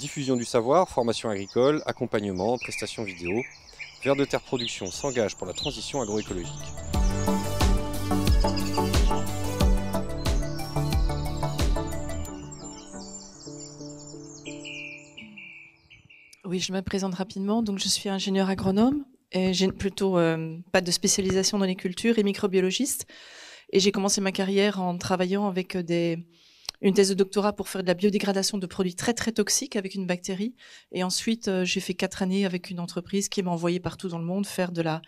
Diffusion du savoir, formation agricole, accompagnement, prestations vidéo. Vers de Terre Production s'engage pour la transition agroécologique. Oui, je me présente rapidement. Donc, je suis ingénieur agronome et j'ai plutôt euh, pas de spécialisation dans les cultures et microbiologiste. Et j'ai commencé ma carrière en travaillant avec euh, des, une thèse de doctorat pour faire de la biodégradation de produits très très toxiques avec une bactérie. Et ensuite, euh, j'ai fait quatre années avec une entreprise qui m'a envoyé partout dans le monde faire de la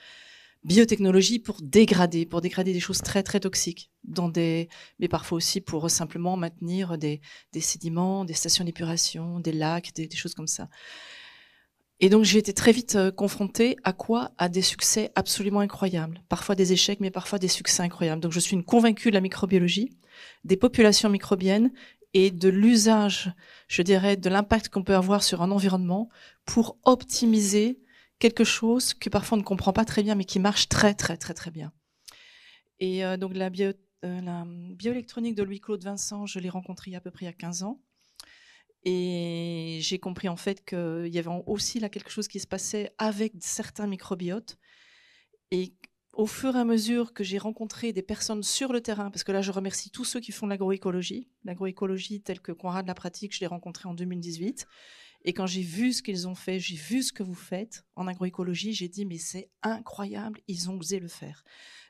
biotechnologie pour dégrader, pour dégrader des choses très très toxiques, dans des, mais parfois aussi pour simplement maintenir des, sédiments, des stations d'épuration, des lacs, des, choses comme ça. Et donc j'ai été très vite euh, confrontée à quoi À des succès absolument incroyables, parfois des échecs, mais parfois des succès incroyables. Donc je suis une convaincue de la microbiologie des populations microbiennes et de l'usage, je dirais, de l'impact qu'on peut avoir sur un environnement pour optimiser quelque chose que parfois on ne comprend pas très bien, mais qui marche très, très, très, très bien. Et euh, donc la, bio, euh, bioélectronique de Louis-Claude Vincent, je l'ai rencontrée à peu près il y a 15 ans. Et j'ai compris en fait qu'il y avait aussi là quelque chose qui se passait avec certains microbiotes et au fur et à mesure que j'ai rencontré des personnes sur le terrain, parce que là, je remercie tous ceux qui font l'agroécologie. L'agroécologie telle que Conrad la pratique, je l'ai rencontrée en 2018. Et quand j'ai vu ce qu'ils ont fait, j'ai vu ce que vous faites en agroécologie, j'ai dit, mais c'est incroyable, ils ont osé le faire.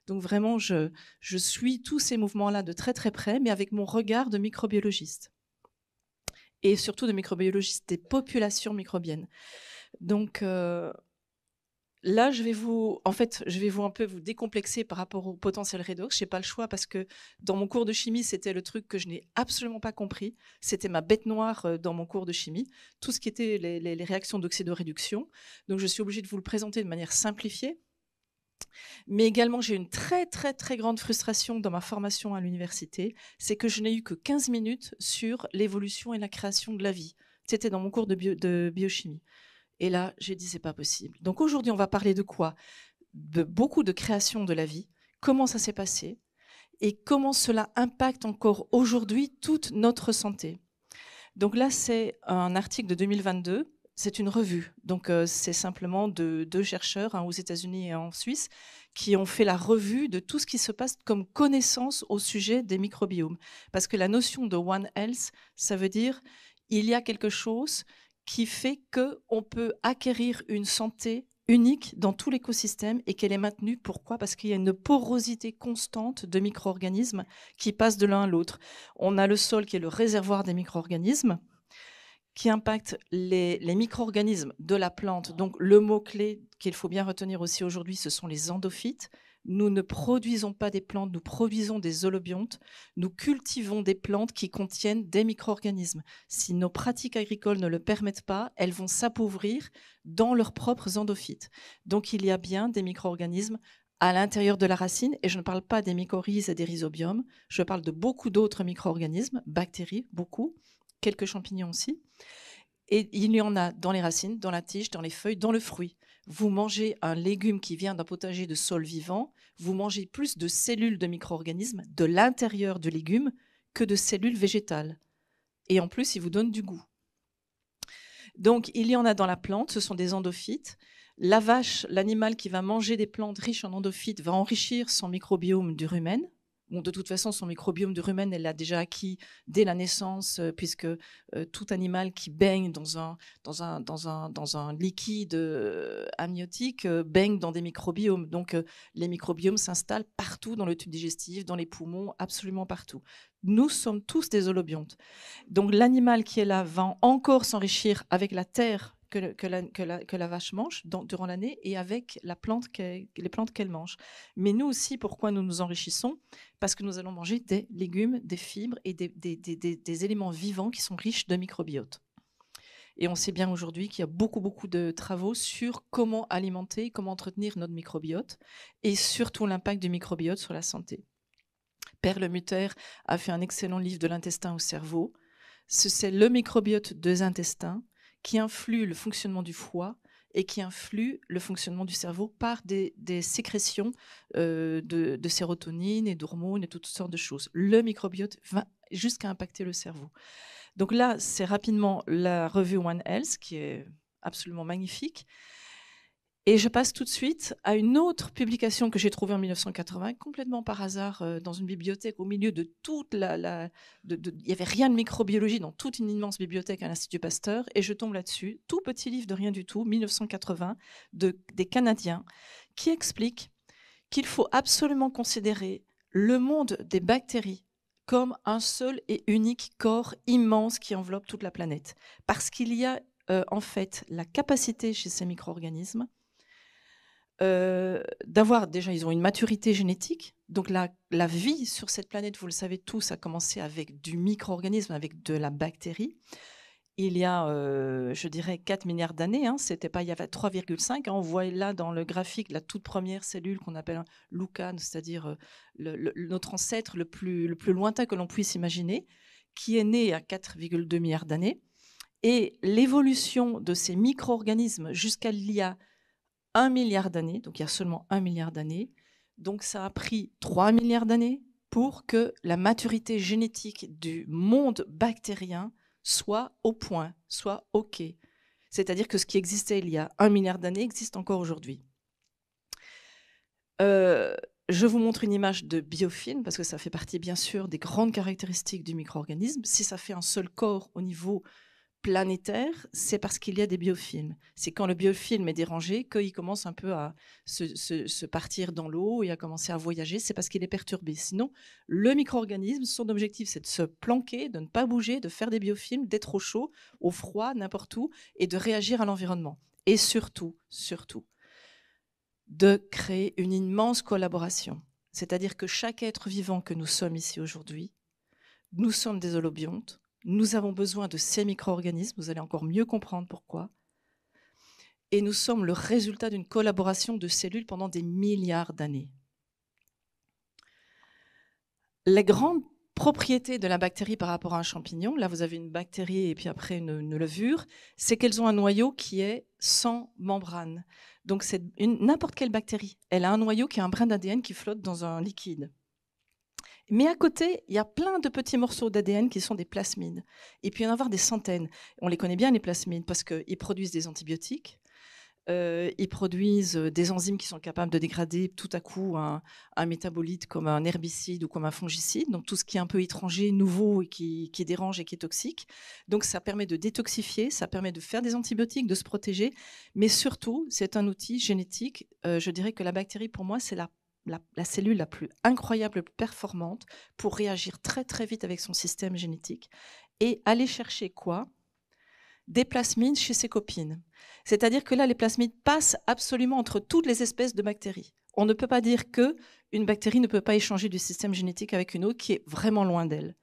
Donc vraiment, je, suis tous ces mouvements-là de très très près, mais avec mon regard de microbiologiste. Et surtout de microbiologiste des populations microbiennes. Donc, euh, Là, je vais vous, en fait, je vais vous un peu vous décomplexer par rapport au potentiel redox. Je n'ai pas le choix parce que dans mon cours de chimie, c'était le truc que je n'ai absolument pas compris. C'était ma bête noire euh, dans mon cours de chimie, tout ce qui était les, réactions d'oxydoréduction. Donc, je suis obligée de vous le présenter de manière simplifiée. Mais également, j'ai une très, très, très grande frustration dans ma formation à l'université. C'est que je n'ai eu que 15 minutes sur l'évolution et la création de la vie. C'était dans mon cours de biochimie. Et là, j'ai dit, c'est pas possible. Donc aujourd'hui, on va parler de quoi beaucoup de création de la vie, comment ça s'est passé et comment cela impacte encore aujourd'hui toute notre santé. Donc là, c'est un article de 2022. C'est une revue. Donc, euh, c'est simplement de deux chercheurs hein, aux États-Unis et en Suisse qui ont fait la revue de tout ce qui se passe comme connaissance au sujet des microbiomes. Parce que la notion de One Health, ça veut dire il y a quelque chose qui fait qu'on peut acquérir une santé unique dans tout l'écosystème et qu'elle est maintenue. Pourquoi Parce qu'il y a une porosité constante de micro-organismes qui passent de l'un à l'autre. On a le sol qui est le réservoir des micro-organismes qui impacte les, les micro-organismes de la plante. Donc le mot-clé qu'il faut bien retenir aussi aujourd'hui, ce sont les endophytes. Nous ne produisons pas des plantes, nous produisons des holobiontes. Nous cultivons des plantes qui contiennent des micro-organismes. Si nos pratiques agricoles ne le permettent pas, elles vont s'appauvrir dans leurs propres endophytes. Donc il y a bien des micro-organismes à l'intérieur de la racine, et je ne parle pas des mycorhizes et des rhizobiums, je parle de beaucoup d'autres micro-organismes, bactéries, beaucoup, quelques champignons aussi. Et il y en a dans les racines, dans la tige, dans les feuilles, dans le fruit vous mangez un légume qui vient d'un potager de sol vivant, vous mangez plus de cellules de micro-organismes de l'intérieur du légume que de cellules végétales. Et en plus, il vous donne du goût. Donc, il y en a dans la plante, ce sont des endophytes. La vache, l'animal qui va manger des plantes riches en endophytes, va enrichir son microbiome du rumen de toute façon, son microbiome de rumen, elle l'a déjà acquis dès la naissance, euh, puisque euh, tout animal qui baigne dans un, dans un liquide euh, amniotique baigne dans des microbiomes. Donc, les microbiomes s'installent partout dans le tube digestif, dans les poumons, absolument partout. Nous sommes tous des holobiontes. Donc, l'animal qui est là va encore s'enrichir avec la terre que, la, vache mange durant l'année et avec la plante les plantes qu'elle mange. Mais nous aussi, pourquoi nous nous enrichissons Parce que nous allons manger des légumes, des fibres et des, éléments vivants qui sont riches de microbiote. Et on sait bien aujourd'hui qu'il y a beaucoup, beaucoup de travaux sur comment alimenter, comment entretenir notre microbiote et surtout l'impact du microbiote sur la santé. Perle Mutter a fait un excellent livre de l'intestin au cerveau. C'est le microbiote des intestins qui influe le fonctionnement du foie et qui influe le fonctionnement du cerveau par des, sécrétions euh, de, de, sérotonine et d'hormones et toutes sortes de choses. Le microbiote va jusqu'à impacter le cerveau. Donc là, c'est rapidement la revue One Health qui est absolument magnifique. Et je passe tout de suite à une autre publication que j'ai trouvée en 1980, complètement par hasard, euh, dans une bibliothèque au milieu de toute la... il n'y avait rien de microbiologie dans toute une immense bibliothèque à l'Institut Pasteur, et je tombe là-dessus, tout petit livre de rien du tout, 1980, de, des Canadiens, qui explique qu'il faut absolument considérer le monde des bactéries comme un seul et unique corps immense qui enveloppe toute la planète. Parce qu'il y a euh, en fait la capacité chez ces micro-organismes euh, d'avoir déjà, ils ont une maturité génétique. Donc la, vie sur cette planète, vous le savez tous, a commencé avec du micro-organisme, avec de la bactérie. Il y a, euh, je dirais, 4 milliards d'années. Hein, c'était pas, il y avait 3,5. Hein, on voit là dans le graphique la toute première cellule qu'on appelle Lucan, c'est-à-dire euh, notre ancêtre le plus, le plus lointain que l'on puisse imaginer, qui est né à 4,2 milliards d'années. Et l'évolution de ces micro-organismes jusqu'à l'IA 1 milliard d'années, donc il y a seulement 1 milliard d'années. Donc ça a pris 3 milliards d'années pour que la maturité génétique du monde bactérien soit au point, soit OK. C'est-à-dire que ce qui existait il y a un milliard d'années existe encore aujourd'hui. Euh, je vous montre une image de biofilm parce que ça fait partie bien sûr des grandes caractéristiques du micro-organisme. Si ça fait un seul corps au niveau planétaire, c'est parce qu'il y a des biofilms. C'est quand le biofilm est dérangé qu'il commence un peu à se, partir dans l'eau et à commencer à voyager. C'est parce qu'il est perturbé. Sinon, le micro-organisme, son objectif, c'est de se planquer, de ne pas bouger, de faire des biofilms, d'être au chaud, au froid, n'importe où, et de réagir à l'environnement. Et surtout, surtout, de créer une immense collaboration. C'est-à-dire que chaque être vivant que nous sommes ici aujourd'hui, nous sommes des holobiontes, nous avons besoin de ces micro-organismes, vous allez encore mieux comprendre pourquoi. Et nous sommes le résultat d'une collaboration de cellules pendant des milliards d'années. Les grandes propriétés de la bactérie par rapport à un champignon, là vous avez une bactérie et puis après une, levure, c'est qu'elles ont un noyau qui est sans membrane. Donc c'est n'importe quelle bactérie, elle a un noyau qui est un brin d'ADN qui flotte dans un liquide. Mais à côté, il y a plein de petits morceaux d'ADN qui sont des plasmides. Et puis il y en a avoir des centaines. On les connaît bien, les plasmides, parce qu'ils produisent des antibiotiques. Euh, ils produisent euh, des enzymes qui sont capables de dégrader tout à coup un, métabolite comme un herbicide ou comme un fongicide, donc tout ce qui est un peu étranger, nouveau et qui, dérange et qui est toxique. Donc ça permet de détoxifier, ça permet de faire des antibiotiques, de se protéger, mais surtout c'est un outil génétique. Euh, je dirais que la bactérie pour moi c'est la la, cellule la plus incroyable, la plus performante pour réagir très très vite avec son système génétique et aller chercher quoi Des plasmides chez ses copines. C'est-à-dire que là, les plasmides passent absolument entre toutes les espèces de bactéries. On ne peut pas dire que une bactérie ne peut pas échanger du système génétique avec une autre qui est vraiment loin d'elle.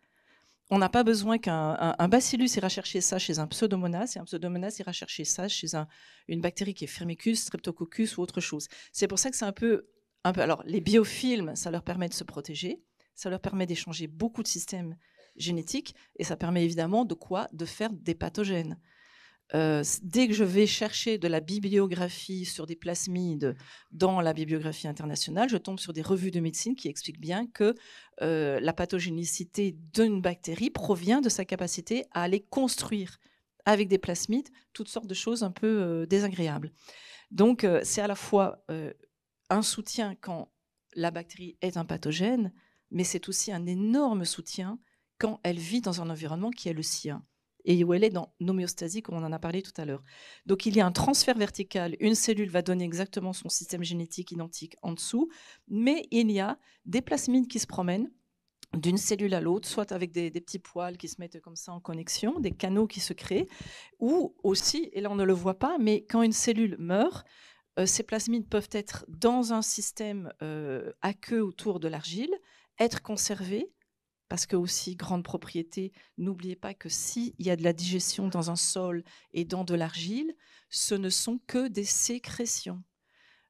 On n'a pas besoin qu'un bacillus ira chercher ça chez un pseudomonas et un pseudomonas ira chercher ça chez une bactérie qui est firmicus, streptococcus ou autre chose. C'est pour ça que c'est un peu alors, les biofilms, ça leur permet de se protéger, ça leur permet d'échanger beaucoup de systèmes génétiques, et ça permet évidemment de quoi De faire des pathogènes. Euh, dès que je vais chercher de la bibliographie sur des plasmides dans la bibliographie internationale, je tombe sur des revues de médecine qui expliquent bien que euh, la pathogénicité d'une bactérie provient de sa capacité à aller construire avec des plasmides toutes sortes de choses un peu euh, désagréables. Donc c'est à la fois un soutien quand la bactérie est un pathogène, mais c'est aussi un énorme soutien quand elle vit dans un environnement qui est le sien et où elle est dans l'homéostasie, comme on en a parlé tout à l'heure. Donc il y a un transfert vertical, une cellule va donner exactement son système génétique identique en dessous, mais il y a des plasmides qui se promènent d'une cellule à l'autre, soit avec des, des, petits poils qui se mettent comme ça en connexion, des canaux qui se créent, ou aussi, et là on ne le voit pas, mais quand une cellule meurt, euh, ces plasmides peuvent être dans un système euh, à queue autour de l'argile, être conservés, parce que aussi grande propriété, n'oubliez pas que s'il y a de la digestion dans un sol et dans de l'argile, ce ne sont que des sécrétions.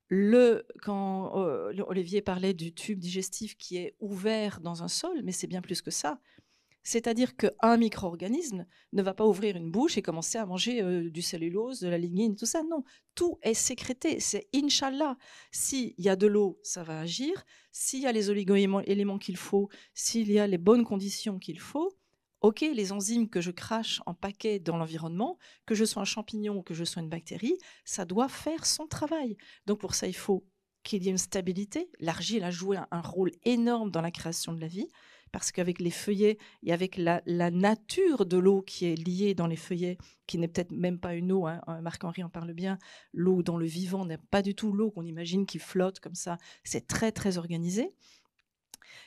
Le, quand euh, Olivier parlait du tube digestif qui est ouvert dans un sol, mais c'est bien plus que ça. C'est-à-dire qu'un micro-organisme ne va pas ouvrir une bouche et commencer à manger euh, du cellulose, de la lignine, tout ça. Non, tout est sécrété. C'est Inch'Allah. S'il y a de l'eau, ça va agir. S'il y a les oligo-éléments qu'il faut, s'il y a les bonnes conditions qu'il faut, OK, les enzymes que je crache en paquet dans l'environnement, que je sois un champignon ou que je sois une bactérie, ça doit faire son travail. Donc pour ça, il faut qu'il y ait une stabilité. L'argile a joué un rôle énorme dans la création de la vie parce qu'avec les feuillets et avec la, nature de l'eau qui est liée dans les feuillets, qui n'est peut-être même pas une eau, hein, hein, Marc-Henri en parle bien, l'eau dans le vivant n'est pas du tout l'eau qu'on imagine qui flotte comme ça, c'est très très organisé.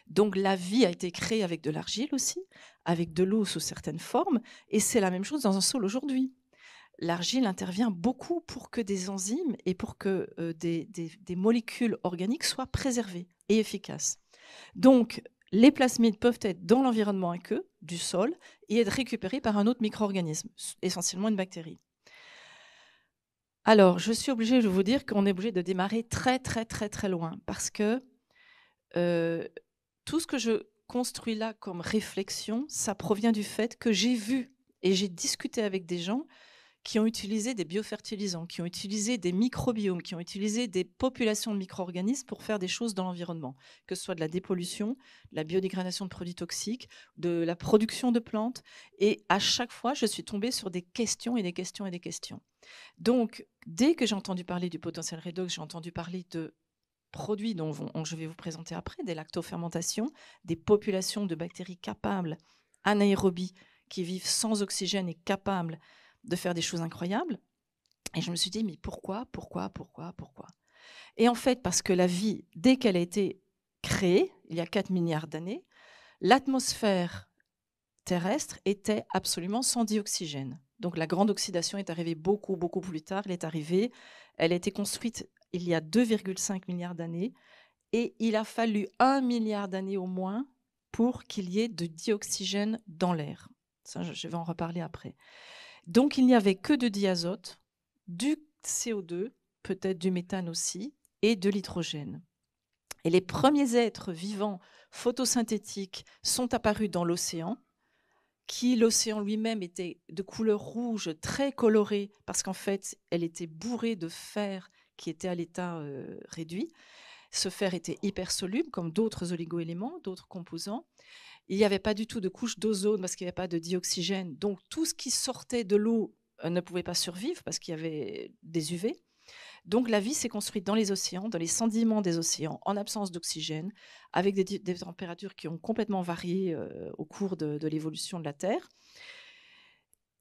Donc la vie a été créée avec de l'argile aussi, avec de l'eau sous certaines formes, et c'est la même chose dans un sol aujourd'hui. L'argile intervient beaucoup pour que des enzymes et pour que euh, des, des molécules organiques soient préservées et efficaces. Donc les plasmides peuvent être dans l'environnement aqueux, du sol, et être récupérés par un autre micro-organisme, essentiellement une bactérie. Alors, je suis obligée de vous dire qu'on est obligé de démarrer très, très, très, très loin, parce que euh, tout ce que je construis là comme réflexion, ça provient du fait que j'ai vu et j'ai discuté avec des gens qui ont utilisé des biofertilisants, qui ont utilisé des microbiomes, qui ont utilisé des populations de micro-organismes pour faire des choses dans l'environnement, que ce soit de la dépollution, de la biodégradation de produits toxiques, de la production de plantes. Et à chaque fois, je suis tombée sur des questions et des questions et des questions. Donc, dès que j'ai entendu parler du potentiel redox, j'ai entendu parler de produits dont je vais vous présenter après, des lactofermentations, des populations de bactéries capables, anaérobies, qui vivent sans oxygène et capables de faire des choses incroyables. Et je me suis dit, mais pourquoi, pourquoi, pourquoi, pourquoi Et en fait, parce que la vie, dès qu'elle a été créée, il y a 4 milliards d'années, l'atmosphère terrestre était absolument sans dioxygène. Donc la grande oxydation est arrivée beaucoup, beaucoup plus tard. Elle est arrivée, elle a été construite il y a 2,5 milliards d'années. Et il a fallu 1 milliard d'années au moins pour qu'il y ait de dioxygène dans l'air. Ça, je vais en reparler après. Donc il n'y avait que de diazote, du CO2, peut-être du méthane aussi, et de l'hydrogène. Et les premiers êtres vivants photosynthétiques sont apparus dans l'océan, qui l'océan lui-même était de couleur rouge très colorée, parce qu'en fait, elle était bourrée de fer qui était à l'état euh, réduit. Ce fer était hypersoluble, comme d'autres oligoéléments, d'autres composants. Il n'y avait pas du tout de couche d'ozone parce qu'il n'y avait pas de dioxygène. Donc tout ce qui sortait de l'eau euh, ne pouvait pas survivre parce qu'il y avait des UV. Donc la vie s'est construite dans les océans, dans les sentiments des océans, en absence d'oxygène, avec des, températures qui ont complètement varié euh, au cours de, l'évolution de la Terre.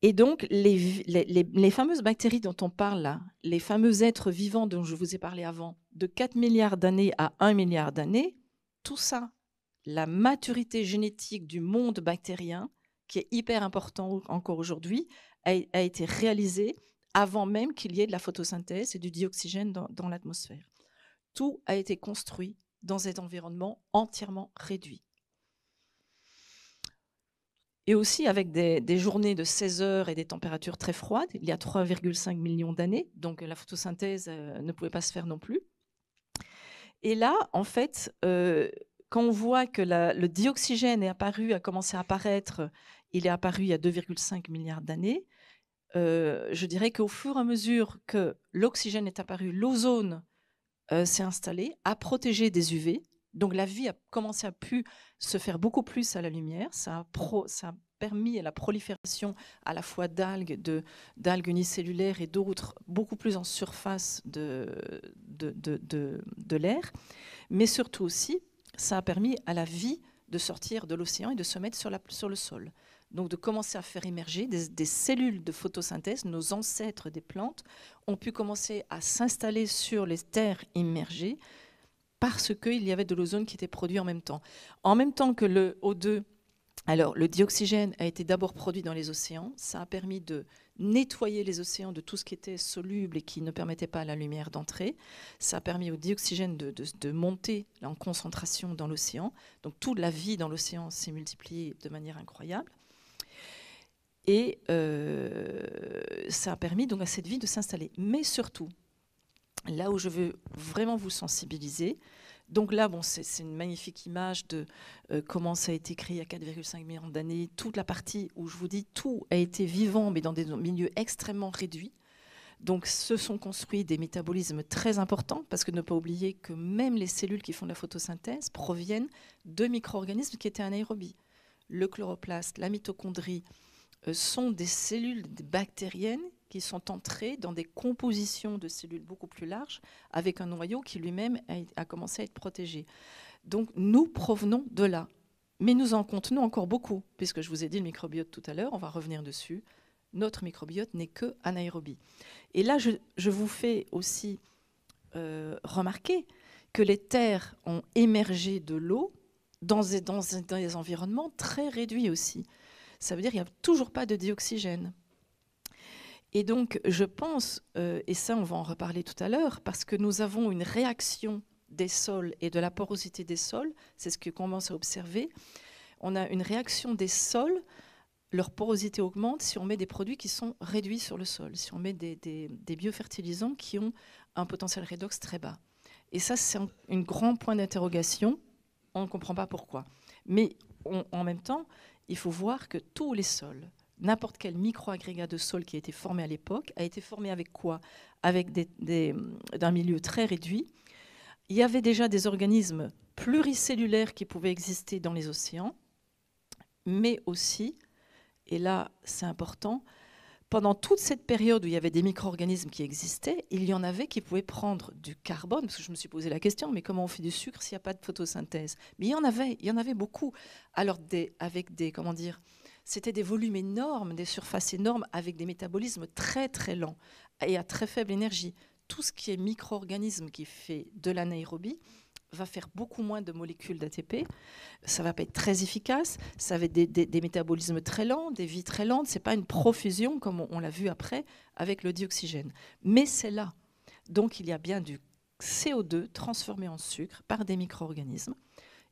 Et donc les, les, fameuses bactéries dont on parle là, les fameux êtres vivants dont je vous ai parlé avant, de 4 milliards d'années à 1 milliard d'années, tout ça la maturité génétique du monde bactérien, qui est hyper important encore aujourd'hui, a, été réalisée avant même qu'il y ait de la photosynthèse et du dioxygène dans, l'atmosphère. Tout a été construit dans cet environnement entièrement réduit. Et aussi avec des, journées de 16 heures et des températures très froides, il y a 3,5 millions d'années, donc la photosynthèse euh, ne pouvait pas se faire non plus. Et là, en fait, euh, quand on voit que le dioxygène est apparu, a commencé à apparaître, il est apparu il y a 2,5 milliards d'années, euh, je dirais qu'au fur et à mesure que l'oxygène est apparu, l'ozone euh, s'est installé, a protégé des UV. Donc la vie a commencé à pu se faire beaucoup plus à la lumière. Ça a, permis la prolifération à la fois d'algues, d'algues unicellulaires et d'autres, beaucoup plus en surface de l'air, mais surtout aussi ça a permis à la vie de sortir de l'océan et de se mettre sur, le sol. Donc de commencer à faire émerger des, cellules de photosynthèse, nos ancêtres des plantes ont pu commencer à s'installer sur les terres immergées parce qu'il y avait de l'ozone qui était produit en même temps. En même temps que le O2, alors le dioxygène a été d'abord produit dans les océans, ça a permis de nettoyer les océans de tout ce qui était soluble et qui ne permettait pas à la lumière d'entrer. Ça a permis au dioxygène de, monter en concentration dans l'océan. Donc toute la vie dans l'océan s'est multipliée de manière incroyable. Et euh, ça a permis donc à cette vie de s'installer. Mais surtout, là où je veux vraiment vous sensibiliser, donc là, bon, c'est une magnifique image de euh, comment ça a été créé il y a 4,5 millions d'années. Toute la partie où je vous dis tout a été vivant, mais dans des milieux extrêmement réduits. Donc se sont construits des métabolismes très importants, parce que ne pas oublier que même les cellules qui font la photosynthèse proviennent de micro-organismes qui étaient anaérobies. Le chloroplaste, la mitochondrie euh, sont des cellules bactériennes qui sont entrés dans des compositions de cellules beaucoup plus larges, avec un noyau qui lui-même a, commencé à être protégé. Donc nous provenons de là. Mais nous en contenons encore beaucoup, puisque je vous ai dit le microbiote tout à l'heure, on va revenir dessus. Notre microbiote n'est que anaérobie. Et là, je, vous fais aussi euh, remarquer que les terres ont émergé de l'eau dans, dans des environnements très réduits aussi. Ça veut dire qu'il n'y a toujours pas de dioxygène. Et donc, je pense, euh, et ça on va en reparler tout à l'heure, parce que nous avons une réaction des sols et de la porosité des sols, c'est ce qu'on commence à observer, on a une réaction des sols, leur porosité augmente si on met des produits qui sont réduits sur le sol, si on met des, biofertilisants qui ont un potentiel redox très bas. Et ça, c'est un, grand point d'interrogation. On ne comprend pas pourquoi. Mais en même temps, il faut voir que tous les sols, n'importe quel micro-agrégat de sol qui a été formé à l'époque a été formé avec quoi Avec des, d'un milieu très réduit. Il y avait déjà des organismes pluricellulaires qui pouvaient exister dans les océans, mais aussi, et là c'est important, pendant toute cette période où il y avait des micro-organismes qui existaient, il y en avait qui pouvaient prendre du carbone, parce que je me suis posé la question, mais comment on fait du sucre s'il n'y a pas de photosynthèse Mais il y en avait, il y en avait beaucoup. Alors des, avec des, comment dire, c'était des volumes énormes, des surfaces énormes avec des métabolismes très très lents et à très faible énergie. Tout ce qui est micro-organisme qui fait de l'anaérobie va faire beaucoup moins de molécules d'ATP, ça va pas être très efficace, ça va être des, métabolismes très lents, des vies très lentes, c'est pas une profusion comme on, on l'a vu après avec le dioxygène. Mais c'est là. Donc il y a bien du CO2 transformé en sucre par des micro-organismes.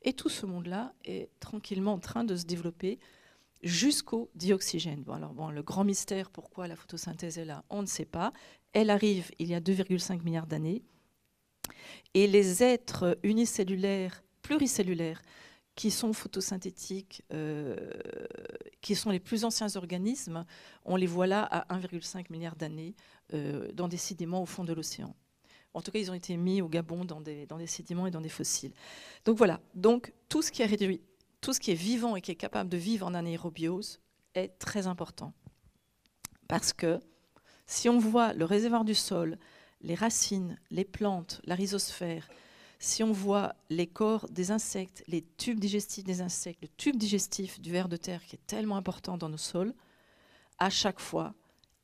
Et tout ce monde-là est tranquillement en train de se développer jusqu'au dioxygène. alors bon, le grand mystère, pourquoi la photosynthèse est là, on ne sait pas. Elle arrive il y a 2,5 milliards d'années. Et les êtres unicellulaires, pluricellulaires, qui sont photosynthétiques, euh, qui sont les plus anciens organismes, on les voit là à 1,5 milliard d'années euh, dans des sédiments au fond de l'océan. En tout cas, ils ont été mis au Gabon dans des, dans des sédiments et dans des fossiles. Donc voilà, donc tout ce qui a réduit tout ce qui est vivant et qui est capable de vivre en anaérobiose est très important. Parce que si on voit le réservoir du sol, les racines, les plantes, la rhizosphère, si on voit les corps des insectes, les tubes digestifs des insectes, le tube digestif du ver de terre qui est tellement important dans nos sols, à chaque fois,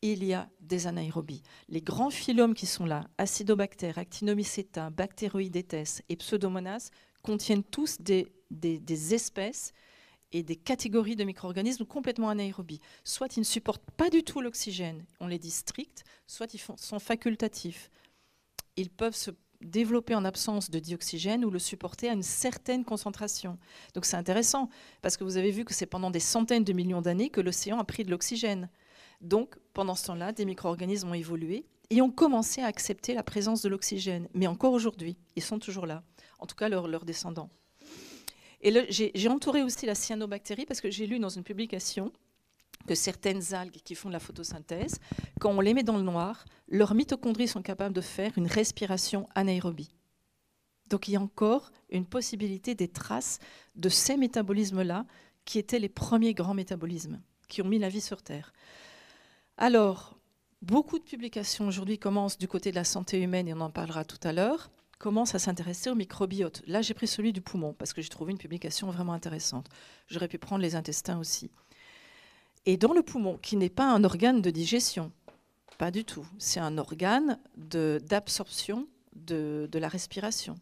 il y a des anaérobies. Les grands phylums qui sont là, acidobactères, actinomycéta, bactéroidetes et pseudomonas, contiennent tous des des, espèces et des catégories de micro-organismes complètement anaérobies. Soit ils ne supportent pas du tout l'oxygène, on les dit stricts, soit ils sont facultatifs. Ils peuvent se développer en absence de dioxygène ou le supporter à une certaine concentration. Donc c'est intéressant, parce que vous avez vu que c'est pendant des centaines de millions d'années que l'océan a pris de l'oxygène. Donc pendant ce temps-là, des micro-organismes ont évolué et ont commencé à accepter la présence de l'oxygène. Mais encore aujourd'hui, ils sont toujours là, en tout cas leurs descendants. Et j'ai entouré aussi la cyanobactérie parce que j'ai lu dans une publication que certaines algues qui font de la photosynthèse, quand on les met dans le noir, leurs mitochondries sont capables de faire une respiration anaérobie. Donc il y a encore une possibilité des traces de ces métabolismes-là qui étaient les premiers grands métabolismes qui ont mis la vie sur Terre. Alors, beaucoup de publications aujourd'hui commencent du côté de la santé humaine et on en parlera tout à l'heure commence à s'intéresser aux microbiote. Là, j'ai pris celui du poumon parce que j'ai trouvé une publication vraiment intéressante. J'aurais pu prendre les intestins aussi. Et dans le poumon, qui n'est pas un organe de digestion, pas du tout, c'est un organe d'absorption de, la respiration.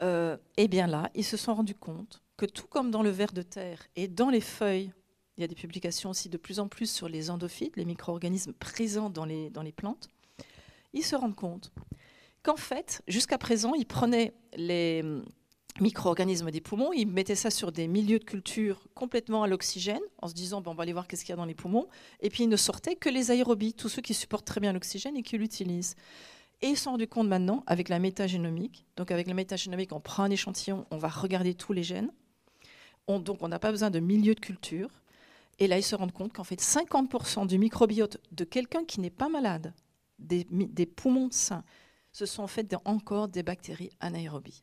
Euh, et eh bien là, ils se sont rendus compte que tout comme dans le ver de terre et dans les feuilles, il y a des publications aussi de plus en plus sur les endophytes, les micro-organismes présents dans les plantes, ils se rendent compte qu'en fait, jusqu'à présent, ils prenaient les hum, micro-organismes des poumons, ils mettaient ça sur des milieux de culture complètement à l'oxygène, en se disant, bon, on va aller voir qu'est-ce qu'il y a dans les poumons, et puis ils ne sortaient que les aérobies, tous ceux qui supportent très bien l'oxygène et qui l'utilisent. Et ils se sont rendus compte maintenant, avec la métagénomique, donc avec la métagénomique, on prend un échantillon, on va regarder tous les gènes, donc on n'a pas besoin de milieux de culture, et là ils se rendent compte qu'en fait 50% du microbiote de quelqu'un qui n'est pas malade, des poumons sains, ce sont en fait encore des bactéries anaérobies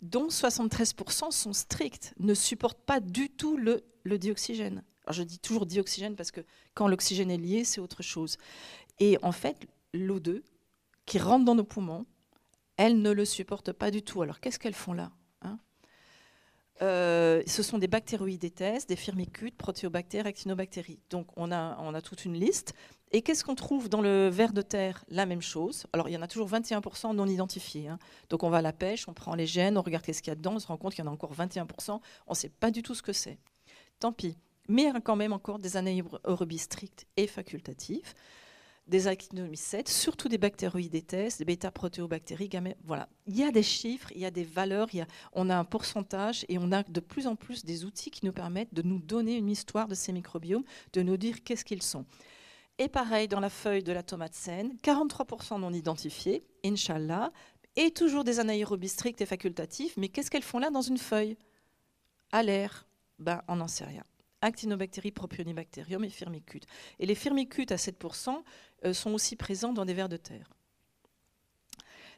dont 73% sont strictes, ne supportent pas du tout le, dioxygène. Alors je dis toujours dioxygène parce que quand l'oxygène est lié, c'est autre chose. Et en fait, lo 2 qui rentre dans nos poumons, elle ne le supporte pas du tout. Alors qu'est-ce qu'elles font là euh, ce sont des bactéroïdetes, des firmicutes, protéobactères, actinobactéries. Donc on a, toute une liste. Et qu'est-ce qu'on trouve dans le ver de terre La même chose. Alors il y en a toujours 21% non identifiés. Hein. Donc on va à la pêche, on prend les gènes, on regarde qu'est-ce qu'il y a dedans, on se rend compte qu'il y en a encore 21%. On ne sait pas du tout ce que c'est. Tant pis. Mais il y a quand même encore des anaérobies strictes et facultatives des actinomycètes, surtout des bactéroïdes des bêta-protéobactéries, voilà. Il y a des chiffres, il y a des valeurs, il y a, on a un pourcentage et on a de plus en plus des outils qui nous permettent de nous donner une histoire de ces microbiomes, de nous dire qu'est-ce qu'ils sont. Et pareil, dans la feuille de la tomate saine, 43% non identifiés, Inshallah, et toujours des anaérobies strictes et facultatifs, mais qu'est-ce qu'elles font là dans une feuille À l'air Ben, on n'en sait rien. Actinobactéries, Propionibacterium et Firmicutes. Et les Firmicutes à 7% euh, sont aussi présents dans des vers de terre.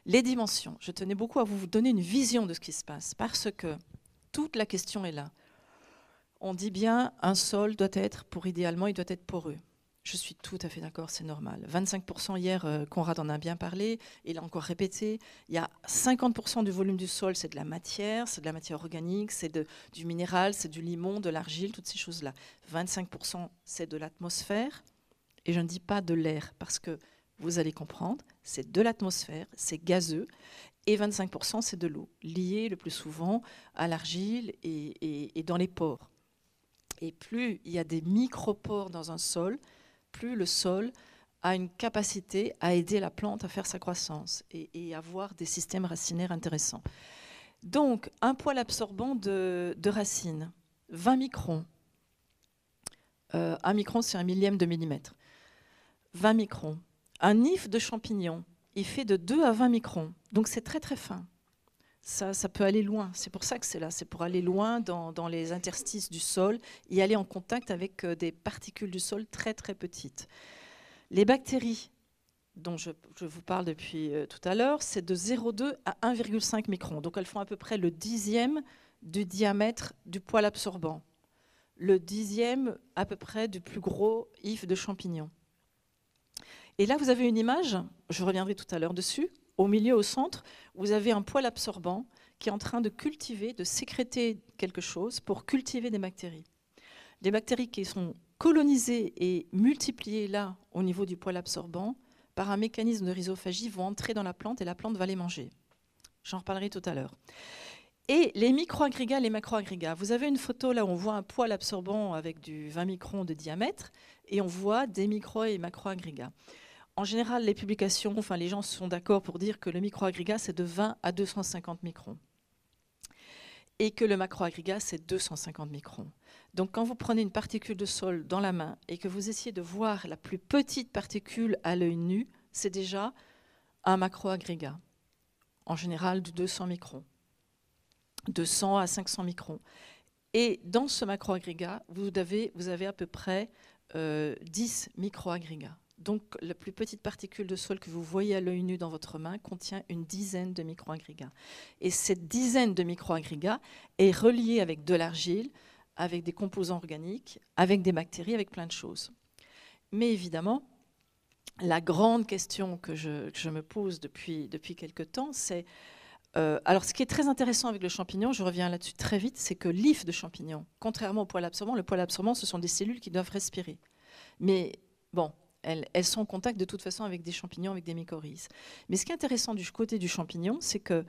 Les dimensions. Je tenais beaucoup à vous donner une vision de ce qui se passe parce que toute la question est là. On dit bien un sol doit être, pour idéalement, il doit être poreux. Je suis tout à fait d'accord, c'est normal. 25% hier, euh, Conrad en a bien parlé, et il a encore répété, il y a 50% du volume du sol, c'est de la matière, c'est de la matière organique, c'est du minéral, c'est du limon, de l'argile, toutes ces choses-là. 25%, c'est de l'atmosphère, et je ne dis pas de l'air, parce que vous allez comprendre, c'est de l'atmosphère, c'est gazeux, et 25% c'est de l'eau, liée le plus souvent à l'argile et, et, dans les pores. Et plus il y a des micropores dans un sol, plus le sol a une capacité à aider la plante à faire sa croissance et, avoir des systèmes racinaires intéressants. Donc, un poil absorbant de, racines, 20 microns. Euh, un micron, c'est un millième de millimètre. 20 microns. Un nif de champignon, il fait de 2 à 20 microns. Donc, c'est très très fin ça, ça peut aller loin. C'est pour ça que c'est là. C'est pour aller loin dans, les interstices du sol et aller en contact avec euh, des particules du sol très très petites. Les bactéries dont je, je vous parle depuis euh, tout à l'heure, c'est de 0,2 à 1,5 micron. Donc elles font à peu près le dixième du diamètre du poil absorbant, le dixième à peu près du plus gros if de champignon. Et là, vous avez une image, je reviendrai tout à l'heure dessus, au milieu, au centre, vous avez un poil absorbant qui est en train de cultiver, de sécréter quelque chose pour cultiver des bactéries. Des bactéries qui sont colonisées et multipliées là, au niveau du poil absorbant, par un mécanisme de rhizophagie, vont entrer dans la plante et la plante va les manger. J'en reparlerai tout à l'heure. Et les microagrégats, les macroagrégats. Vous avez une photo là où on voit un poil absorbant avec du 20 microns de diamètre et on voit des micro et macroagrégats en général, les publications, enfin les gens sont d'accord pour dire que le microagrégat, c'est de 20 à 250 microns. Et que le macroagrégat, c'est 250 microns. Donc quand vous prenez une particule de sol dans la main et que vous essayez de voir la plus petite particule à l'œil nu, c'est déjà un macroagrégat, en général de 200 microns, 100 à 500 microns. Et dans ce macroagrégat, vous avez, vous avez à peu près euh, 10 microagrégats. Donc la plus petite particule de sol que vous voyez à l'œil nu dans votre main contient une dizaine de microagrégats. Et cette dizaine de microagrégats est reliée avec de l'argile, avec des composants organiques, avec des bactéries, avec plein de choses. Mais évidemment, la grande question que je, me pose depuis, depuis quelque temps, c'est... Euh, alors ce qui est très intéressant avec le champignon, je reviens là-dessus très vite, c'est que l'if de champignon, contrairement au poil absorbant, le poil absorbant, ce sont des cellules qui doivent respirer. Mais bon, elles, sont en contact de toute façon avec des champignons, avec des mycorhizes. Mais ce qui est intéressant du côté du champignon, c'est que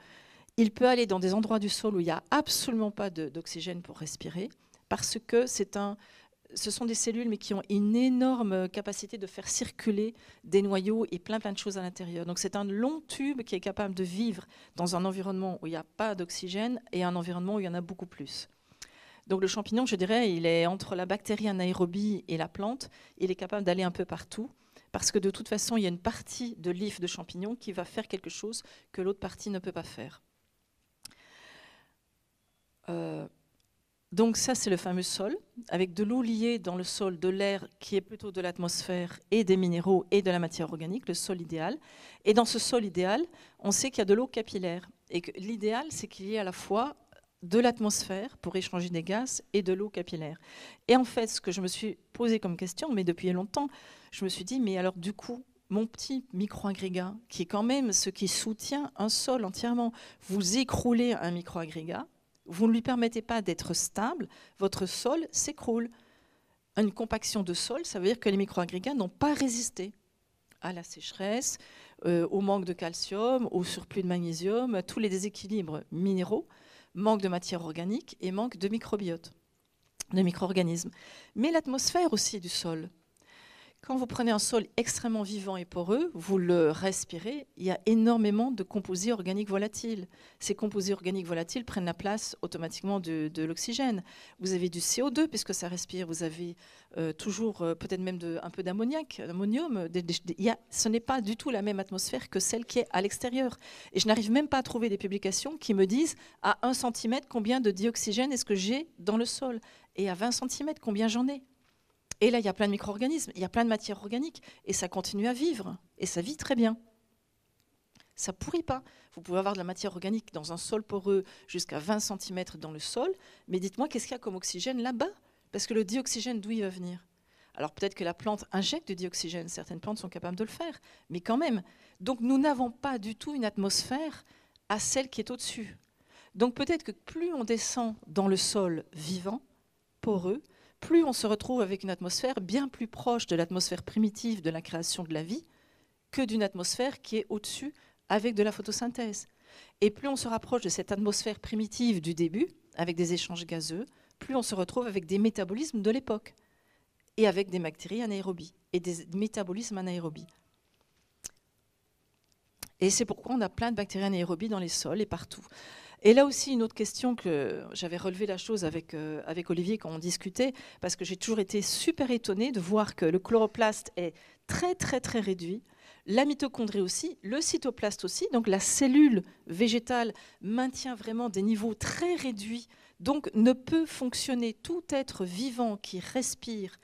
il peut aller dans des endroits du sol où il n'y a absolument pas d'oxygène pour respirer, parce que ce sont des cellules, mais qui ont une énorme capacité de faire circuler des noyaux et plein plein de choses à l'intérieur. Donc c'est un long tube qui est capable de vivre dans un environnement où il n'y a pas d'oxygène et un environnement où il y en a beaucoup plus. Donc le champignon, je dirais, il est entre la bactérie anaérobie et la plante. Il est capable d'aller un peu partout parce que de toute façon, il y a une partie de l'if de champignon qui va faire quelque chose que l'autre partie ne peut pas faire. Euh, donc ça, c'est le fameux sol, avec de l'eau liée dans le sol, de l'air qui est plutôt de l'atmosphère et des minéraux et de la matière organique, le sol idéal. Et dans ce sol idéal, on sait qu'il y a de l'eau capillaire. Et que l'idéal, c'est qu'il y ait à la fois de l'atmosphère pour échanger des gaz et de l'eau capillaire. Et en fait, ce que je me suis posé comme question, mais depuis longtemps, je me suis dit, mais alors du coup, mon petit microagrégat, qui est quand même ce qui soutient un sol entièrement, vous écroulez un microagrégat, vous ne lui permettez pas d'être stable, votre sol s'écroule. Une compaction de sol, ça veut dire que les microagrégats n'ont pas résisté à la sécheresse, euh, au manque de calcium, au surplus de magnésium, à tous les déséquilibres minéraux manque de matière organique et manque de microbiote, de micro-organismes. Mais l'atmosphère aussi du sol, quand vous prenez un sol extrêmement vivant et poreux, vous le respirez, il y a énormément de composés organiques volatiles. Ces composés organiques volatiles prennent la place automatiquement de, l'oxygène. Vous avez du CO2 puisque ça respire, vous avez euh, toujours euh, peut-être même de, un peu d'ammoniac, d'ammonium. Ce n'est pas du tout la même atmosphère que celle qui est à l'extérieur. Et je n'arrive même pas à trouver des publications qui me disent à 1 cm combien de dioxygène est-ce que j'ai dans le sol et à 20 cm combien j'en ai. Et là, il y a plein de micro-organismes, il y a plein de matières organiques, et ça continue à vivre, et ça vit très bien. Ça ne pourrit pas. Vous pouvez avoir de la matière organique dans un sol poreux jusqu'à 20 cm dans le sol, mais dites-moi qu'est-ce qu'il y a comme oxygène là-bas Parce que le dioxygène, d'où il va venir alors peut-être que la plante injecte du dioxygène, certaines plantes sont capables de le faire, mais quand même. Donc nous n'avons pas du tout une atmosphère à celle qui est au-dessus. Donc peut-être que plus on descend dans le sol vivant, poreux, plus on se retrouve avec une atmosphère bien plus proche de l'atmosphère primitive de la création de la vie que d'une atmosphère qui est au-dessus avec de la photosynthèse. Et plus on se rapproche de cette atmosphère primitive du début, avec des échanges gazeux, plus on se retrouve avec des métabolismes de l'époque et avec des bactéries anaérobies et des métabolismes anaérobies. Et c'est pourquoi on a plein de bactéries anaérobies dans les sols et partout. Et là aussi, une autre question que j'avais relevé la chose avec, euh, avec Olivier quand on discutait, parce que j'ai toujours été super étonnée de voir que le chloroplaste est très, très, très réduit. La mitochondrie aussi, le cytoplaste aussi, donc la cellule végétale maintient vraiment des niveaux très réduits, donc ne peut fonctionner tout être vivant qui respire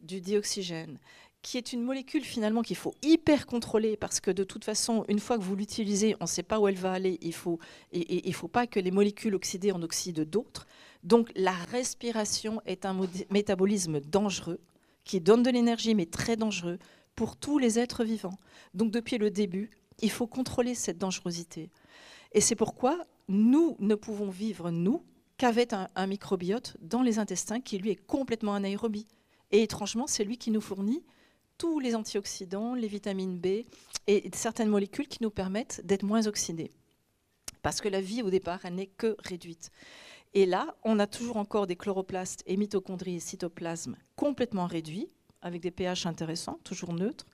du dioxygène qui est une molécule finalement qu'il faut hyper contrôler parce que de toute façon, une fois que vous l'utilisez, on ne sait pas où elle va aller. Il faut et il faut pas que les molécules oxydées en oxydent d'autres. Donc la respiration est un métabolisme dangereux qui donne de l'énergie mais très dangereux pour tous les êtres vivants. Donc depuis le début, il faut contrôler cette dangerosité. Et c'est pourquoi nous ne pouvons vivre, nous, qu'avec un, microbiote dans les intestins qui, lui, est complètement anaérobie. Et étrangement, c'est lui qui nous fournit tous les antioxydants, les vitamines B et certaines molécules qui nous permettent d'être moins oxydés. Parce que la vie, au départ, elle n'est que réduite. Et là, on a toujours encore des chloroplastes et mitochondries et cytoplasmes complètement réduits, avec des pH intéressants, toujours neutres.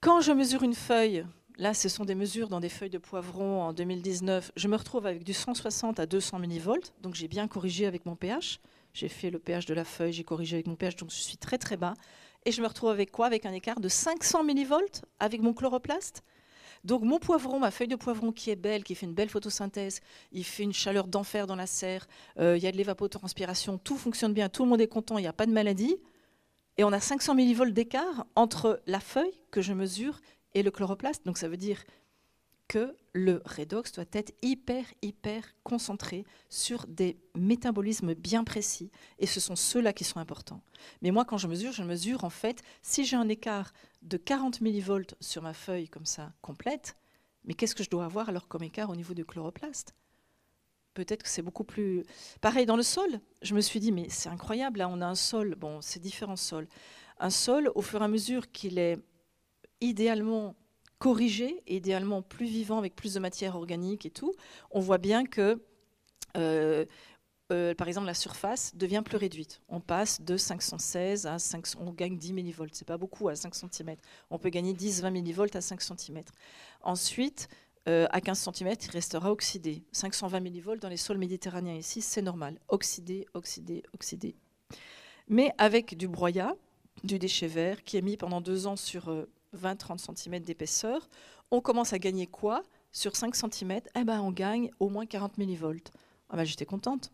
Quand je mesure une feuille, là ce sont des mesures dans des feuilles de poivron en 2019, je me retrouve avec du 160 à 200 millivolts, donc j'ai bien corrigé avec mon pH. J'ai fait le pH de la feuille, j'ai corrigé avec mon pH, donc je suis très très bas. Et je me retrouve avec quoi Avec un écart de 500 millivolts avec mon chloroplaste. Donc mon poivron, ma feuille de poivron qui est belle, qui fait une belle photosynthèse, il fait une chaleur d'enfer dans la serre, euh, il y a de l'évapotranspiration, tout fonctionne bien, tout le monde est content, il n'y a pas de maladie. Et on a 500 millivolts d'écart entre la feuille que je mesure et le chloroplaste. Donc ça veut dire que le redox doit être hyper, hyper concentré sur des métabolismes bien précis. Et ce sont ceux-là qui sont importants. Mais moi, quand je mesure, je mesure en fait, si j'ai un écart de 40 millivolts sur ma feuille comme ça, complète, mais qu'est-ce que je dois avoir alors comme écart au niveau du chloroplaste Peut-être que c'est beaucoup plus... Pareil dans le sol, je me suis dit, mais c'est incroyable, là on a un sol, bon, c'est différents sols. Un sol, au fur et à mesure qu'il est idéalement corrigé, idéalement plus vivant avec plus de matière organique et tout, on voit bien que, euh, euh, par exemple, la surface devient plus réduite. On passe de 516 à 500, on gagne 10 millivolts, c'est pas beaucoup à 5 cm. On peut gagner 10-20 millivolts à 5 cm. Ensuite, euh, à 15 cm, il restera oxydé. 520 millivolts dans les sols méditerranéens ici, c'est normal. Oxydé, oxydé, oxydé. Mais avec du broyat, du déchet vert, qui est mis pendant deux ans sur 20-30 cm d'épaisseur. On commence à gagner quoi Sur 5 cm, eh ben, on gagne au moins 40 millivolts. Ah ben, J'étais contente.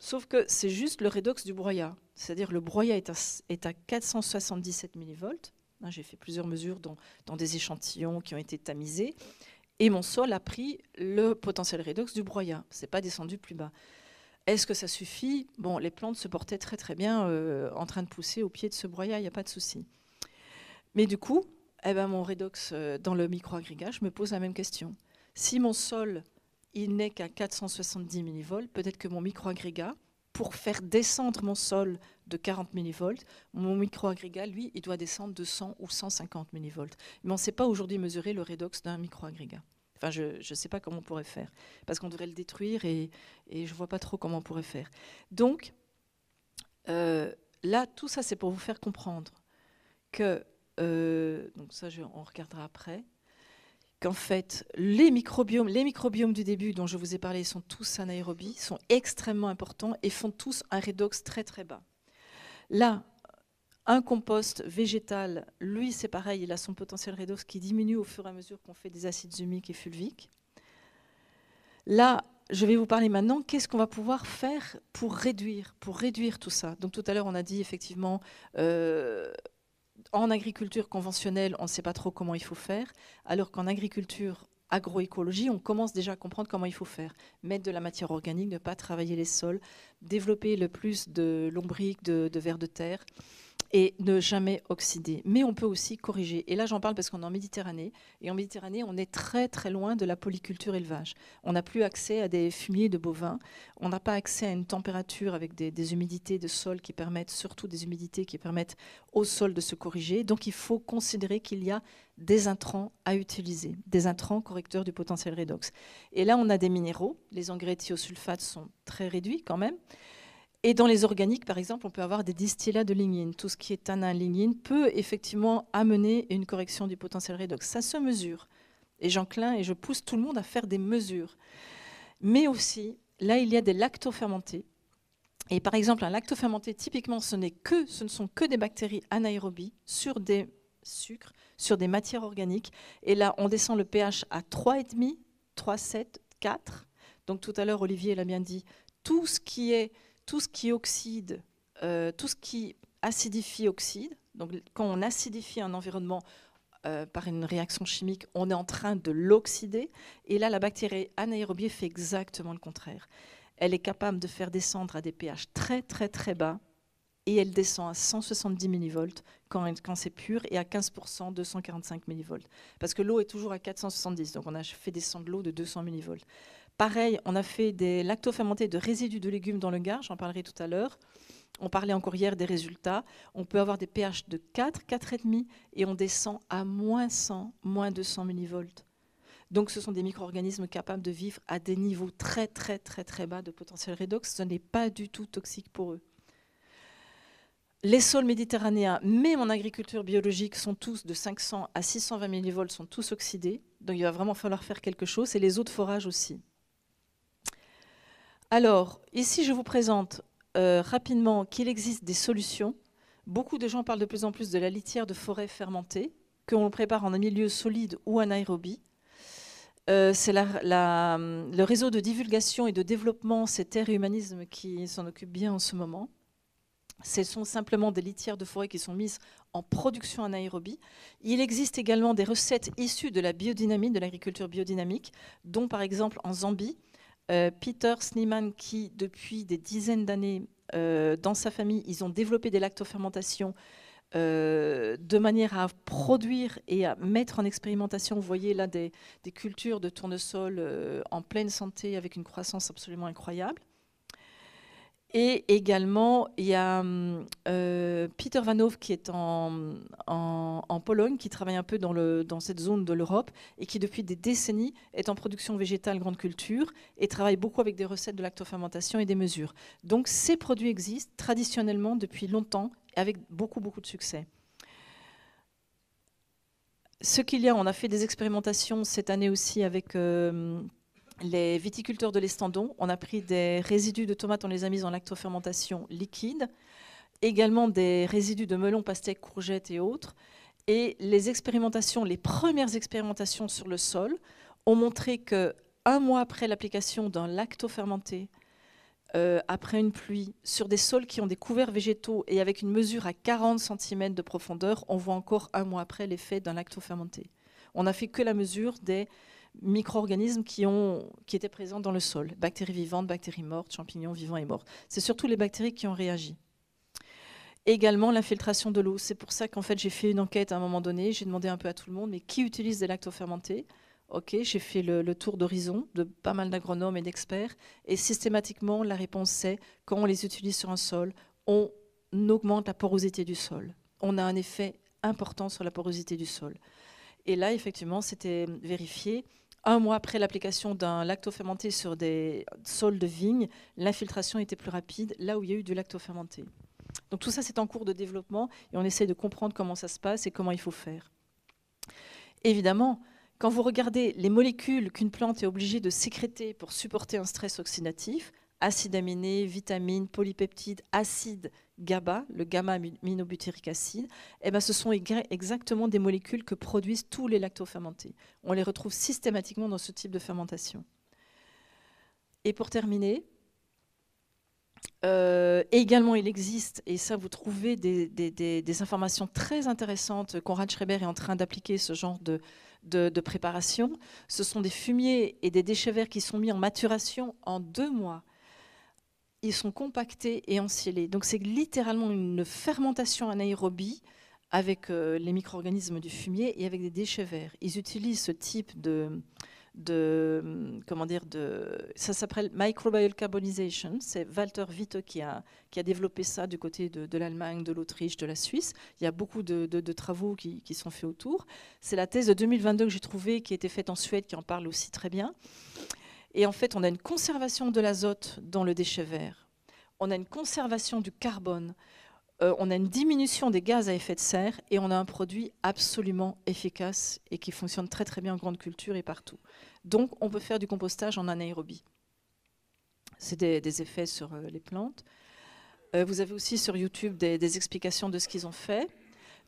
Sauf que c'est juste le redox du broyat. C'est-à-dire le broyat est à, 477 millivolts. Hein, j'ai fait plusieurs mesures dans, des échantillons qui ont été tamisés. Et mon sol a pris le potentiel redox du broyat. Ce n'est pas descendu plus bas. Est-ce que ça suffit Bon, les plantes se portaient très très bien euh, en train de pousser au pied de ce broyat, il n'y a pas de souci. Mais du coup, eh ben, mon redox euh, dans le micro-agrégat, je me pose la même question. Si mon sol, il n'est qu'à 470 millivolts, peut-être que mon micro pour faire descendre mon sol de 40 millivolts, mon micro-agrégat, lui, il doit descendre de 100 ou 150 millivolts. Mais on ne sait pas aujourd'hui mesurer le redox d'un micro-agrégat. Enfin, je ne sais pas comment on pourrait faire, parce qu'on devrait le détruire et, je ne vois pas trop comment on pourrait faire. Donc, euh, là, tout ça, c'est pour vous faire comprendre que euh, donc ça je, on regardera après, qu'en fait les microbiomes, les microbiomes du début dont je vous ai parlé sont tous anaérobies, sont extrêmement importants et font tous un redox très très bas. Là, un compost végétal, lui c'est pareil, il a son potentiel redox qui diminue au fur et à mesure qu'on fait des acides humiques et fulviques. Là, je vais vous parler maintenant, qu'est-ce qu'on va pouvoir faire pour réduire, pour réduire tout ça Donc tout à l'heure, on a dit effectivement euh, en agriculture conventionnelle, on ne sait pas trop comment il faut faire, alors qu'en agriculture agroécologie, on commence déjà à comprendre comment il faut faire. Mettre de la matière organique, ne pas travailler les sols, développer le plus de lombriques, de, de vers de terre et ne jamais oxyder. Mais on peut aussi corriger. Et là, j'en parle parce qu'on est en Méditerranée. Et en Méditerranée, on est très, très loin de la polyculture élevage. On n'a plus accès à des fumiers de bovins. On n'a pas accès à une température avec des, humidités de sol qui permettent, surtout des humidités qui permettent au sol de se corriger. Donc, il faut considérer qu'il y a des intrants à utiliser, des intrants correcteurs du potentiel redox. Et là, on a des minéraux. Les engrais thiosulfates sont très réduits quand même. Et dans les organiques, par exemple, on peut avoir des distillats de lignine. Tout ce qui est tanin lignine peut effectivement amener une correction du potentiel redox. Ça se mesure. Et j'enclin et je pousse tout le monde à faire des mesures. Mais aussi, là, il y a des lactofermentés. Et par exemple, un lactofermenté, typiquement, ce, que, ce ne sont que des bactéries anaérobies sur des sucres, sur des matières organiques. Et là, on descend le pH à 3,5, 3,7, 4. Donc tout à l'heure, Olivier l'a bien dit, tout ce qui est tout ce qui oxyde, euh, tout ce qui acidifie oxyde. Donc quand on acidifie un environnement euh, par une réaction chimique, on est en train de l'oxyder. Et là, la bactérie anaérobie fait exactement le contraire. Elle est capable de faire descendre à des pH très très très bas et elle descend à 170 millivolts quand, quand c'est pur et à 15% 245 millivolts. Parce que l'eau est toujours à 470, donc on a fait descendre l'eau de 200 millivolts. Pareil, on a fait des lactofermentés de résidus de légumes dans le Gard, j'en parlerai tout à l'heure. On parlait encore hier des résultats. On peut avoir des pH de 4, 4,5 et on descend à moins 100, moins 200 millivolts. Donc ce sont des micro-organismes capables de vivre à des niveaux très très très très bas de potentiel redox. Ce n'est pas du tout toxique pour eux. Les sols méditerranéens, même en agriculture biologique, sont tous de 500 à 620 millivolts, sont tous oxydés. Donc il va vraiment falloir faire quelque chose. Et les eaux de forage aussi. Alors, ici, je vous présente euh, rapidement qu'il existe des solutions. Beaucoup de gens parlent de plus en plus de la litière de forêt fermentée, que l'on prépare en un milieu solide ou en aérobie. Euh, c'est le réseau de divulgation et de développement, c'est Terre et Humanisme qui s'en occupe bien en ce moment. Ce sont simplement des litières de forêt qui sont mises en production en anaérobie. Il existe également des recettes issues de la biodynamie, de l'agriculture biodynamique, dont par exemple en Zambie, euh, Peter Sneeman, qui depuis des dizaines d'années, euh, dans sa famille, ils ont développé des lactofermentations euh, de manière à produire et à mettre en expérimentation, vous voyez là des, cultures de tournesol en pleine santé avec une croissance absolument incroyable. Et également, il y a hum, euh, Peter Vanov qui est en, en, Pologne, qui travaille un peu dans, le, dans cette zone de l'Europe et qui, depuis des décennies, est en production végétale grande culture et travaille beaucoup avec des recettes de lactofermentation et des mesures. Donc, ces produits existent traditionnellement depuis longtemps et avec beaucoup, beaucoup de succès. Ce qu'il y a, on a fait des expérimentations cette année aussi avec. Euh, les viticulteurs de l'Estendon, on a pris des résidus de tomates, on les a mis en lactofermentation liquide, également des résidus de melon, pastèque, courgettes et autres. Et les expérimentations, les premières expérimentations sur le sol ont montré que un mois après l'application d'un lactofermenté, euh, après une pluie, sur des sols qui ont des couverts végétaux et avec une mesure à 40 cm de profondeur, on voit encore un mois après l'effet d'un lactofermenté. On n'a fait que la mesure des micro-organismes qui, ont, qui étaient présents dans le sol, bactéries vivantes, bactéries mortes, champignons vivants et morts. C'est surtout les bactéries qui ont réagi. Également l'infiltration de l'eau. C'est pour ça qu'en fait j'ai fait une enquête à un moment donné, j'ai demandé un peu à tout le monde, mais qui utilise des lactofermentés Ok, j'ai fait le, le tour d'horizon de pas mal d'agronomes et d'experts, et systématiquement la réponse c'est quand on les utilise sur un sol, on augmente la porosité du sol. On a un effet important sur la porosité du sol. Et là, effectivement, c'était vérifié un mois après l'application d'un lactofermenté sur des sols de vigne, l'infiltration était plus rapide là où il y a eu du lactofermenté. Donc tout ça, c'est en cours de développement et on essaie de comprendre comment ça se passe et comment il faut faire. Évidemment, quand vous regardez les molécules qu'une plante est obligée de sécréter pour supporter un stress oxydatif, acides aminés, vitamines, polypeptides, acides GABA, le gamma aminobutyric acide, eh ben, ce sont exactement des molécules que produisent tous les lactofermentés. On les retrouve systématiquement dans ce type de fermentation. Et pour terminer, euh, également, il existe, et ça vous trouvez des, informations très intéressantes. Konrad Schreiber est en train d'appliquer ce genre de, de préparation. Ce sont des fumiers et des déchets verts qui sont mis en maturation en deux mois ils sont compactés et ensilés. Donc c'est littéralement une fermentation anaérobie avec euh, les micro-organismes du fumier et avec des déchets verts. Ils utilisent ce type de, de comment dire de ça s'appelle microbial carbonization. C'est Walter Witte qui a qui a développé ça du côté de l'Allemagne, de l'Autriche, de, la Suisse. Il y a beaucoup de, travaux qui, qui, sont faits autour. C'est la thèse de 2022 que j'ai trouvée qui a été faite en Suède qui en parle aussi très bien. Et en fait, on a une conservation de l'azote dans le déchet vert. On a une conservation du carbone. Euh, on a une diminution des gaz à effet de serre et on a un produit absolument efficace et qui fonctionne très très bien en grande culture et partout. Donc on peut faire du compostage en anaérobie. C'est des, effets sur euh, les plantes. Euh, vous avez aussi sur YouTube des, explications de ce qu'ils ont fait.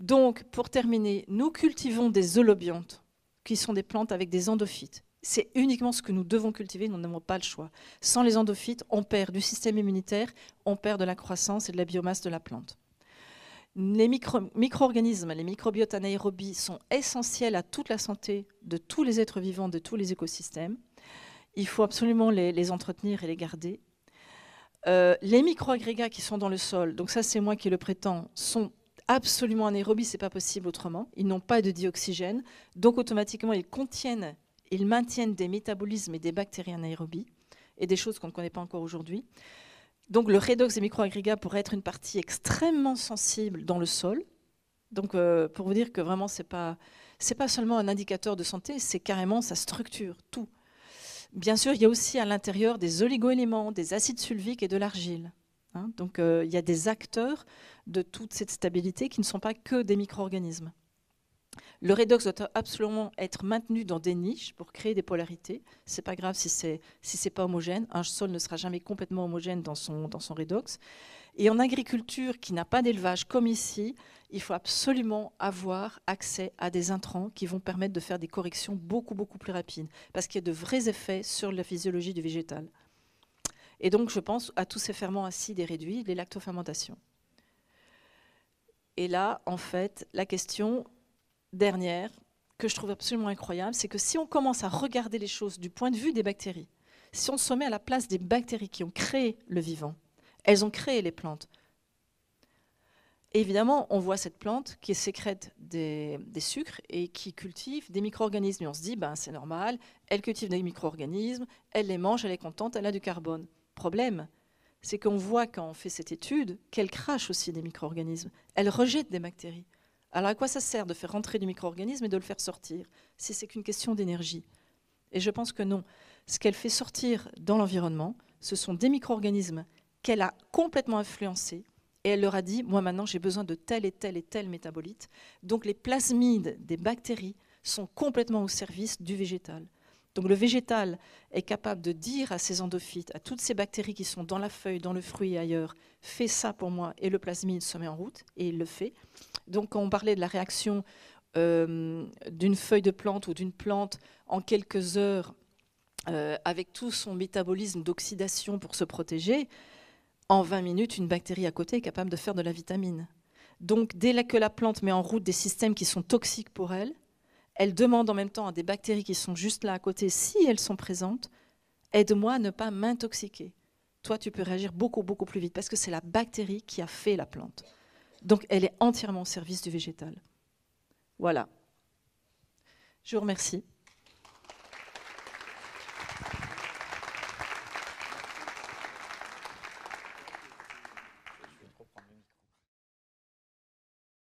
Donc pour terminer, nous cultivons des olobiantes qui sont des plantes avec des endophytes. C'est uniquement ce que nous devons cultiver, nous n'avons pas le choix. Sans les endophytes, on perd du système immunitaire, on perd de la croissance et de la biomasse de la plante. Les micro-organismes, les microbiotes anaérobies sont essentiels à toute la santé de tous les êtres vivants, de tous les écosystèmes. Il faut absolument les, entretenir et les garder. Euh, les micro-agrégats qui sont dans le sol, donc ça c'est moi qui le prétends, sont absolument anaérobies, c'est pas possible autrement. Ils n'ont pas de dioxygène, donc automatiquement ils contiennent ils maintiennent des métabolismes et des bactéries anaérobies et des choses qu'on ne connaît pas encore aujourd'hui. Donc le redox des microagrégats pourrait être une partie extrêmement sensible dans le sol. Donc euh, pour vous dire que vraiment c'est pas c'est pas seulement un indicateur de santé, c'est carrément sa structure, tout. Bien sûr, il y a aussi à l'intérieur des oligoéléments, des acides sulviques et de l'argile. Hein. donc euh, il y a des acteurs de toute cette stabilité qui ne sont pas que des micro-organismes. Le redox doit absolument être maintenu dans des niches pour créer des polarités. C'est pas grave si c'est si c'est pas homogène. Un sol ne sera jamais complètement homogène dans son dans son redox. Et en agriculture qui n'a pas d'élevage comme ici, il faut absolument avoir accès à des intrants qui vont permettre de faire des corrections beaucoup beaucoup plus rapides parce qu'il y a de vrais effets sur la physiologie du végétal. Et donc je pense à tous ces ferments acides et réduits, les lactofermentations. Et là, en fait, la question, dernière que je trouve absolument incroyable, c'est que si on commence à regarder les choses du point de vue des bactéries, si on se met à la place des bactéries qui ont créé le vivant, elles ont créé les plantes. évidemment, on voit cette plante qui sécrète des, sucres et qui cultive des micro-organismes. Et on se dit, ben, c'est normal, elle cultive des micro-organismes, elle les mange, elle est contente, elle a du carbone. Problème, c'est qu'on voit quand on fait cette étude qu'elle crache aussi des micro-organismes. Elle rejette des bactéries. Alors à quoi ça sert de faire rentrer du micro-organisme et de le faire sortir si c'est qu'une question d'énergie Et je pense que non. Ce qu'elle fait sortir dans l'environnement, ce sont des micro-organismes qu'elle a complètement influencés et elle leur a dit, moi maintenant j'ai besoin de tel et tel et tel métabolite. Donc les plasmides des bactéries sont complètement au service du végétal. Donc le végétal est capable de dire à ses endophytes, à toutes ces bactéries qui sont dans la feuille, dans le fruit et ailleurs, fais ça pour moi, et le plasmide se met en route, et il le fait. Donc quand on parlait de la réaction euh, d'une feuille de plante ou d'une plante en quelques heures, euh, avec tout son métabolisme d'oxydation pour se protéger, en 20 minutes, une bactérie à côté est capable de faire de la vitamine. Donc dès que la plante met en route des systèmes qui sont toxiques pour elle, elle demande en même temps à des bactéries qui sont juste là à côté, si elles sont présentes, aide-moi à ne pas m'intoxiquer. Toi, tu peux réagir beaucoup, beaucoup plus vite parce que c'est la bactérie qui a fait la plante. Donc elle est entièrement au service du végétal. Voilà. Je vous remercie.